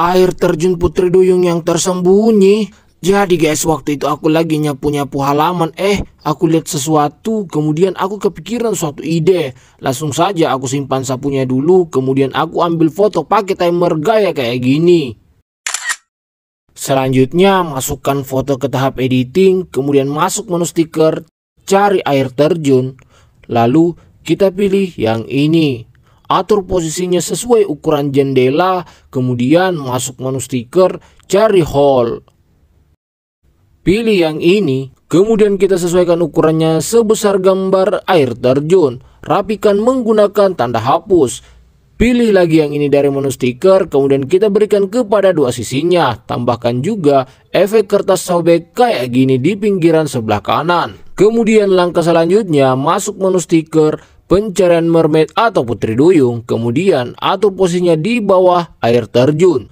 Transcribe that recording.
air terjun Putri Duyung yang tersembunyi. Jadi guys, waktu itu aku lagi nyapu-nyapu halaman, eh aku lihat sesuatu, kemudian aku kepikiran suatu ide. Langsung saja aku simpan sapunya dulu, kemudian aku ambil foto pakai timer gaya kayak gini. Selanjutnya, masukkan foto ke tahap editing, kemudian masuk menu stiker, cari air terjun, lalu kita pilih yang ini atur posisinya sesuai ukuran jendela, kemudian masuk menu stiker, cari hole. Pilih yang ini, kemudian kita sesuaikan ukurannya sebesar gambar air terjun. Rapikan menggunakan tanda hapus. Pilih lagi yang ini dari menu stiker, kemudian kita berikan kepada dua sisinya. Tambahkan juga efek kertas sobek kayak gini di pinggiran sebelah kanan. Kemudian langkah selanjutnya, masuk menu stiker, pencarian mermaid atau putri duyung, kemudian atau posisinya di bawah air terjun.